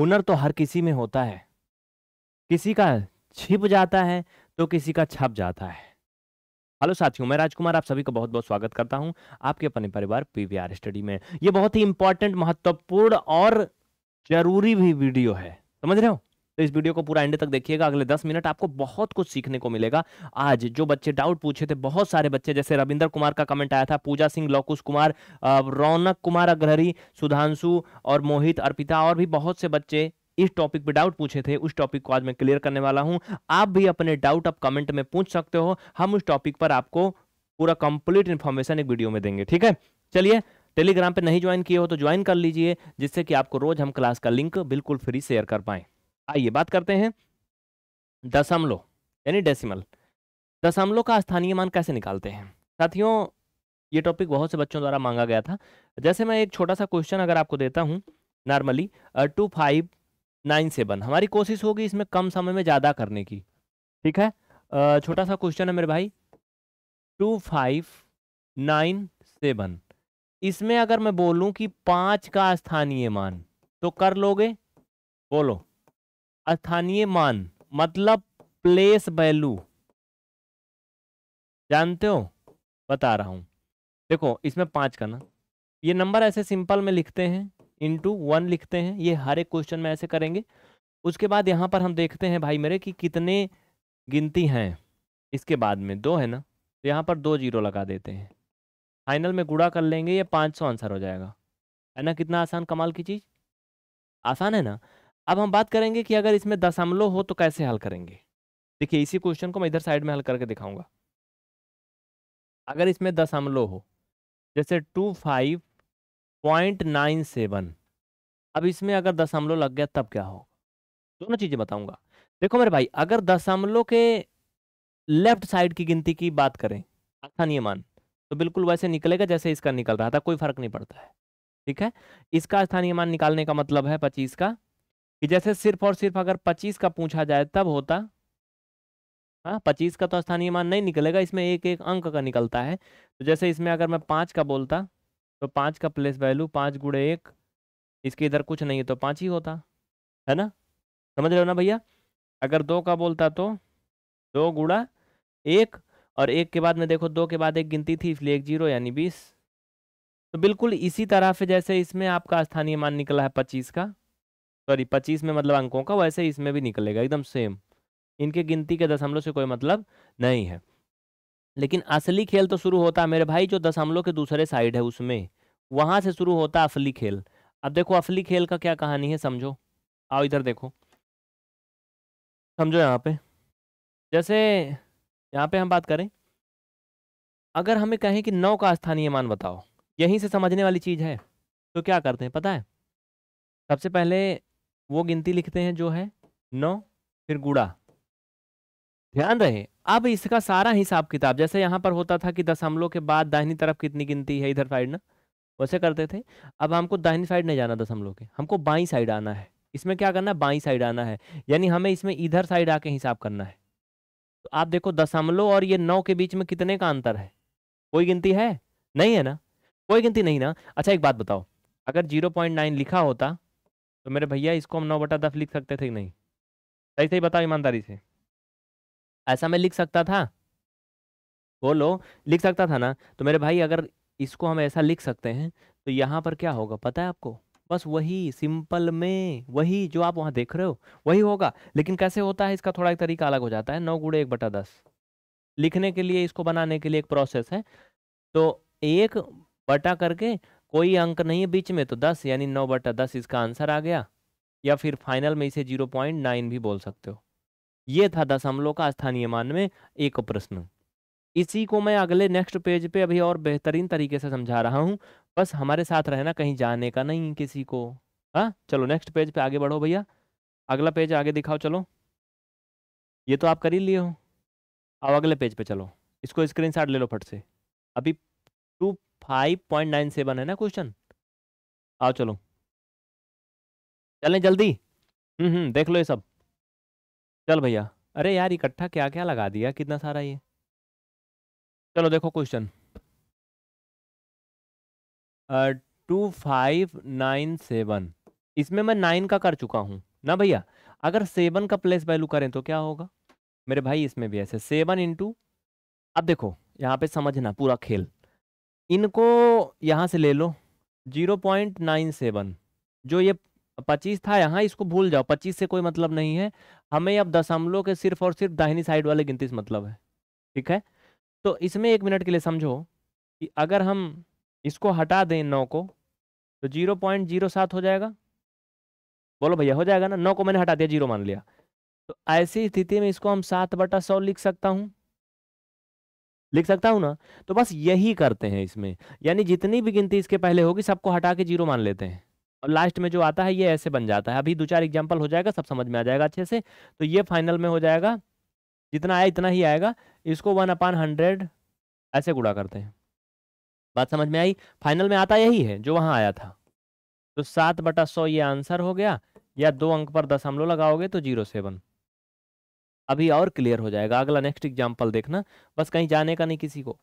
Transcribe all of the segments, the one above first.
हुनर तो हर किसी में होता है किसी का छिप जाता है तो किसी का छप जाता है हेलो साथियों मैं राजकुमार आप सभी का बहुत बहुत स्वागत करता हूं आपके अपने परिवार पीवीआर स्टडी में ये बहुत ही इंपॉर्टेंट महत्वपूर्ण और जरूरी भी वीडियो है समझ रहे हो तो इस वीडियो को पूरा एंड तक देखिएगा अगले दस मिनट आपको बहुत कुछ सीखने को मिलेगा आज जो बच्चे डाउट पूछे थे बहुत सारे बच्चे जैसे रविंद्र कुमार का कमेंट आया था पूजा सिंह लौकुश कुमार रौनक कुमार अग्रहरी सुधांशु और मोहित अर्पिता और भी बहुत से बच्चे इस टॉपिक पे डाउट पूछे थे उस टॉपिक को आज मैं क्लियर करने वाला हूं आप भी अपने डाउट आप कमेंट में पूछ सकते हो हम उस टॉपिक पर आपको पूरा कंप्लीट इंफॉर्मेशन एक वीडियो में देंगे ठीक है चलिए टेलीग्राम पे नहीं ज्वाइन किए हो तो ज्वाइन कर लीजिए जिससे कि आपको रोज हम क्लास का लिंक बिल्कुल फ्री शेयर कर पाएँ आइए बात करते हैं दशमलव यानी डेसिमल दशमलव का स्थानीय मान कैसे निकालते हैं साथियों ये टॉपिक बहुत से बच्चों द्वारा मांगा गया था जैसे मैं एक छोटा सा क्वेश्चन अगर आपको देता हूँ normally two five nine seven हमारी कोशिश होगी इसमें कम समय में ज़्यादा करने की ठीक है छोटा सा क्वेश्चन है मेरे भाई टू फाइव नाइन सेवन इसमें अगर मैं बोलूँ कि पाँच का स्थानीय मान तो कर लोगे बोलो स्थानीय मान मतलब प्लेस वैल्यू जानते हो बता रहा हूं देखो इसमें पांच का ना ये नंबर ऐसे सिंपल में लिखते हैं इंटू वन लिखते हैं ये हर एक क्वेश्चन में ऐसे करेंगे उसके बाद यहाँ पर हम देखते हैं भाई मेरे कि कितने गिनती हैं इसके बाद में दो है ना तो यहाँ पर दो जीरो लगा देते हैं फाइनल में गुड़ा कर लेंगे ये पाँच सौ आंसर हो जाएगा है ना कितना आसान कमाल की चीज़ आसान है ना अब हम बात करेंगे कि अगर इसमें दशमलव हो तो कैसे हल करेंगे देखिए इसी क्वेश्चन को मैं इधर साइड में हल करके दिखाऊंगा अगर इसमें दशमलव हो जैसे two five point nine seven अब इसमें अगर दशमलव लग गया तब क्या होगा दोनों चीज़ें बताऊंगा देखो मेरे भाई अगर दशमलव के लेफ्ट साइड की गिनती की बात करें स्थानीय अच्छा मान तो बिल्कुल वैसे निकलेगा जैसे इसका निकल रहा था कोई फर्क नहीं पड़ता है ठीक है इसका स्थानीय मान निकालने का मतलब है पच्चीस का कि जैसे सिर्फ और सिर्फ अगर पच्चीस का पूछा जाए तब होता हाँ पच्चीस का तो स्थानीय मान नहीं निकलेगा इसमें एक एक अंक का निकलता है तो जैसे इसमें अगर मैं पाँच का बोलता तो पाँच का प्लेस वैल्यू पाँच गुड़े एक इसके इधर कुछ नहीं है तो पाँच ही होता है ना समझ रहे हो ना भैया अगर दो का बोलता तो दो गुड़ा एक और एक के बाद में देखो दो के बाद एक गिनती थी इसलिए एक जीरो यानी बीस तो बिल्कुल इसी तरह से जैसे इसमें आपका स्थानीय मान निकला है पच्चीस का सॉरी पच्चीस में मतलब अंकों का वैसे ही इसमें भी निकलेगा एकदम सेम इनके गिनती के दशमलव से कोई मतलब नहीं है लेकिन असली खेल तो शुरू होता है मेरे भाई जो दशमलव के दूसरे साइड है उसमें वहाँ से शुरू होता असली खेल अब देखो असली खेल का क्या कहानी है समझो आओ इधर देखो समझो यहाँ पे जैसे यहाँ पे हम बात करें अगर हमें कहें कि नौ का स्थानीय मान बताओ यहीं से समझने वाली चीज़ है तो क्या करते हैं पता है सबसे पहले वो गिनती लिखते हैं जो है नौ फिर गुड़ा ध्यान रहे अब इसका सारा हिसाब किताब जैसे यहाँ पर होता था कि दशमलव के बाद दाहिनी तरफ कितनी गिनती है इधर साइड ना वैसे करते थे अब हमको दाहिनी साइड नहीं जाना दशमलव के हमको बाई साइड आना है इसमें क्या करना है बाई साइड आना है यानी हमें इसमें इधर साइड आके हिसाब करना है तो आप देखो दशमलव और ये नौ के बीच में कितने का अंतर है कोई गिनती है नहीं है ना कोई गिनती नहीं ना अच्छा एक बात बताओ अगर जीरो पॉइंट नाइन लिखा होता तो मेरे भैया इसको हम नौ बटा दस लिख सकते थे कि नहीं सही सही बताओ ईमानदारी से ऐसा मैं लिख सकता था बोलो लिख सकता था ना तो मेरे भाई अगर इसको हम ऐसा लिख सकते हैं तो यहाँ पर क्या होगा पता है आपको बस वही सिंपल में वही जो आप वहाँ देख रहे हो वही होगा लेकिन कैसे होता है इसका थोड़ा एक तरीका अलग हो जाता है नौ गुड़े एक बटा दस लिखने के लिए इसको बनाने के लिए एक प्रोसेस है तो एक बटा करके कोई अंक नहीं है बीच में तो दस यानी नौ बटा दस इसका आंसर आ गया या फिर फाइनल में इसे जीरो पॉइंट नाइन भी बोल सकते हो ये था दशमलव का स्थानीय मान में एक प्रश्न इसी को मैं अगले नेक्स्ट पेज पे अभी और बेहतरीन तरीके से समझा रहा हूँ बस हमारे साथ रहना कहीं जाने का नहीं किसी को हाँ चलो नेक्स्ट पेज पे आगे बढ़ो भैया अगला पेज आगे दिखाओ चलो ये तो आप कर ही लिए हो अब अगले पेज पे चलो इसको स्क्रीन ले लो फट से अभी two five point nine seven है ना क्वेश्चन आओ चलो चलें जल्दी हम्म, हम्म देख लो ये सब चल भैया अरे यार इकट्ठा क्या क्या लगा दिया कितना सारा ये चलो देखो question two five nine seven इसमें मैं नाइन का कर चुका हूँ ना भैया अगर सेवन का प्लेस वैल्यू करें तो क्या होगा मेरे भाई इसमें भी ऐसे सेवन इंटू अब देखो यहाँ पे समझना पूरा खेल इनको यहाँ से ले लो जीरो पॉइंट नाइन सेवन जो ये पच्चीस था यहाँ इसको भूल जाओ पच्चीस से कोई मतलब नहीं है हमें अब दशमलव के सिर्फ और सिर्फ दाहिनी साइड वाले गिनती से मतलब है ठीक है तो इसमें एक मिनट के लिए समझो कि अगर हम इसको हटा दें नौ को तो जीरो पॉइंट जीरो सात हो जाएगा बोलो भैया हो जाएगा ना नौ को मैंने हटा दिया जीरो मान लिया तो ऐसी स्थिति में इसको हम सात बटा सौ लिख सकता हूँ लिख सकता हूँ ना तो बस यही करते हैं इसमें यानी जितनी भी गिनती इसके पहले होगी सबको हटा के जीरो मान लेते हैं और लास्ट में जो आता है ये ऐसे बन जाता है अभी दो चार एग्जाम्पल हो जाएगा सब समझ में आ जाएगा अच्छे से तो ये फाइनल में हो जाएगा जितना आया इतना ही आएगा इसको वन अपान हंड्रेड ऐसे गुड़ा करते हैं बात समझ में आई फाइनल में आता यही है जो वहाँ आया था तो सात बटा सौ ये आंसर हो गया या दो अंक पर दस लगाओगे तो जीरो सेवन अभी और क्लियर हो जाएगा अगला नेक्स्ट एग्जाम्पल देखना बस कहीं जाने का नहीं किसी को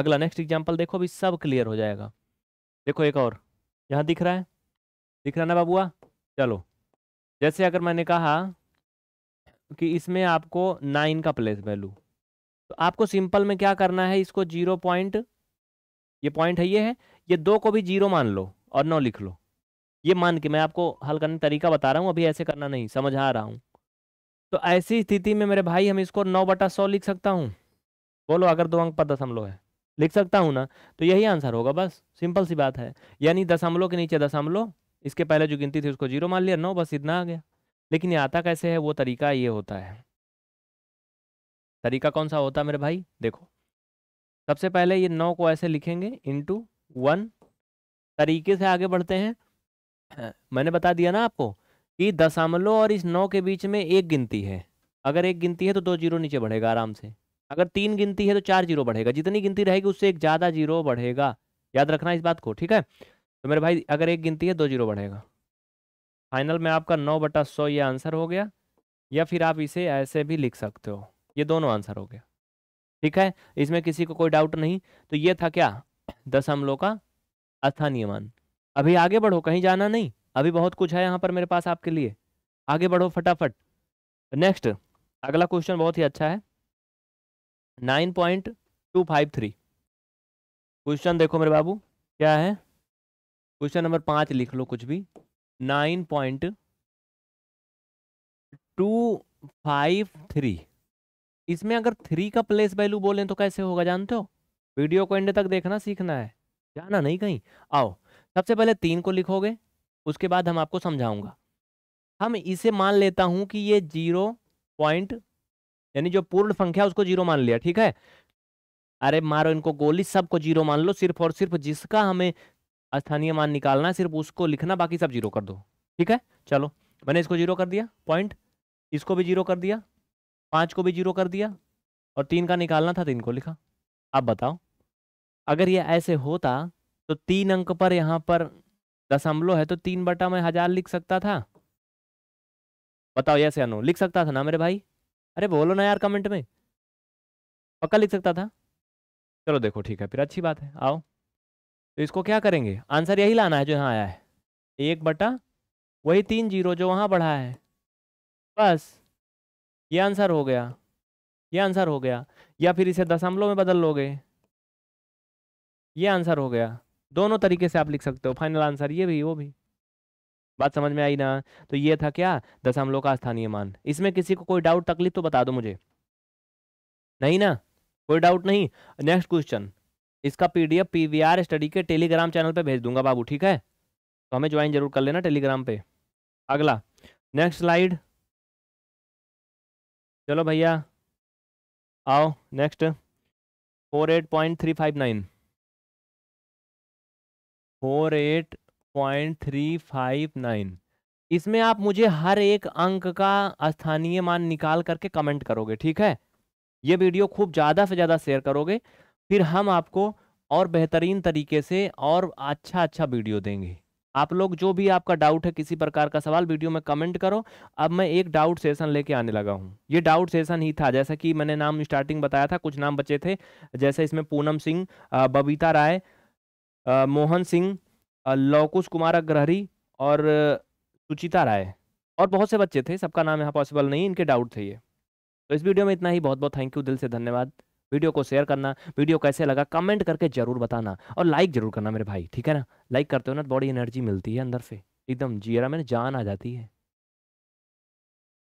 अगला नेक्स्ट एग्जाम्पल देखो अभी सब क्लियर हो जाएगा देखो एक और यहाँ दिख रहा है दिख रहा ना बाबुआ हाँ। चलो जैसे अगर मैंने कहा कि इसमें आपको नाइन का प्लेस वैल्यू तो आपको सिंपल में क्या करना है इसको जीरो पॉइंट ये पॉइंट है ये है ये दो को भी जीरो मान लो और नौ लिख लो ये मान के मैं आपको हल करने तरीका बता रहा हूँ अभी ऐसे करना नहीं समझा रहा हूँ तो ऐसी स्थिति में मेरे भाई हम इसको नौ बटा सौ लिख सकता हूँ बोलो अगर दो अंक पर दशमलव है लिख सकता हूँ ना तो यही आंसर होगा बस सिंपल सी बात है यानी दशमलव के नीचे दशमलव इसके पहले जो गिनती थी उसको जीरो मान लिया नौ बस इतना आ गया लेकिन ये आता कैसे है वो तरीका ये होता है तरीका कौन सा होता है मेरे भाई देखो सबसे पहले ये नौ को ऐसे लिखेंगे इंटू वन तरीके से आगे बढ़ते हैं मैंने बता दिया ना आपको कि दशमलव और इस नौ के बीच में एक गिनती है अगर एक गिनती है तो दो जीरो नीचे बढ़ेगा आराम से अगर तीन गिनती है तो चार जीरो बढ़ेगा जितनी गिनती रहेगी उससे एक ज़्यादा जीरो बढ़ेगा याद रखना इस बात को ठीक है तो मेरे भाई अगर एक गिनती है दो जीरो बढ़ेगा फाइनल में आपका नौ बटा सौ ये आंसर हो गया या फिर आप इसे ऐसे भी लिख सकते हो ये दोनों आंसर हो गया ठीक है इसमें किसी को कोई डाउट नहीं तो ये था क्या दशमलव का स्थानीय मान अभी आगे बढ़ो कहीं जाना नहीं अभी बहुत कुछ है यहाँ पर मेरे पास आपके लिए आगे बढ़ो फटाफट नेक्स्ट अगला क्वेश्चन बहुत ही अच्छा है nine point two five three question देखो मेरे बाबू क्या है क्वेश्चन नंबर पाँच लिख लो कुछ भी nine point two five three इसमें अगर थ्री का प्लेस वैल्यू बोलें तो कैसे होगा जानते हो वीडियो को एंड तक देखना सीखना है जाना नहीं कहीं आओ सबसे पहले तीन को लिखोगे उसके बाद हम आपको समझाऊंगा हम इसे मान लेता हूं कि ये जीरो पॉइंट यानी जो पूर्ण संख्या उसको जीरो मान लिया ठीक है अरे मारो इनको गोली सबको जीरो मान लो सिर्फ और सिर्फ जिसका हमें स्थानीय मान निकालना सिर्फ उसको लिखना बाकी सब जीरो कर दो ठीक है चलो मैंने इसको जीरो कर दिया पॉइंट इसको भी जीरो कर दिया पांच को भी जीरो कर दिया और तीन का निकालना था तीन तो को लिखा आप बताओ अगर ये ऐसे होता तो तीन अंक पर यहाँ पर दशमलव है तो तीन बटा में हजार लिख सकता था बताओ यस या नो लिख सकता था ना मेरे भाई अरे बोलो ना यार कमेंट में पक्का लिख सकता था चलो देखो ठीक है फिर अच्छी बात है आओ तो इसको क्या करेंगे आंसर यही लाना है जो यहाँ आया है एक बटा वही तीन जीरो जो वहाँ बढ़ा है बस ये आंसर हो गया ये आंसर हो गया या फिर इसे दशमलव में बदल लोगे ये आंसर हो गया दोनों तरीके से आप लिख सकते हो फाइनल आंसर ये भी वो भी बात समझ में आई ना तो ये था क्या दशमलव का स्थानीय मान इसमें किसी को कोई डाउट तकलीफ तो बता दो मुझे नहीं ना कोई डाउट नहीं नेक्स्ट क्वेश्चन इसका पीडीएफ पीवीआर स्टडी के टेलीग्राम चैनल पे भेज दूंगा बाबू ठीक है तो हमें ज्वाइन जरूर कर लेना टेलीग्राम पे अगला नेक्स्ट स्लाइड चलो भैया आओ next four eight point three five nine four eight point three five nine इसमें आप मुझे हर एक अंक का स्थानीय मान निकाल करके कमेंट करोगे ठीक है ये वीडियो खूब ज़्यादा से ज़्यादा शेयर करोगे फिर हम आपको और बेहतरीन तरीके से और अच्छा अच्छा वीडियो देंगे आप लोग जो भी आपका डाउट है किसी प्रकार का सवाल वीडियो में कमेंट करो अब मैं एक डाउट सेशन लेके आने लगा हूँ ये डाउट सेशन ही था जैसा कि मैंने नाम स्टार्टिंग बताया था कुछ नाम बचे थे जैसे इसमें पूनम सिंह बबीता राय मोहन सिंह लौकुश कुमार अग्रहरी और सुचिता राय और बहुत से बच्चे थे सबका नाम यहाँ पॉसिबल नहीं इनके डाउट थे ये तो इस वीडियो में इतना ही बहुत बहुत थैंक यू दिल से धन्यवाद वीडियो को शेयर करना वीडियो कैसे लगा कमेंट करके जरूर बताना और लाइक जरूर करना मेरे भाई ठीक है ना लाइक करते हो ना तो बॉडी एनर्जी मिलती है अंदर से एकदम जीरा मैंने जान आ जाती है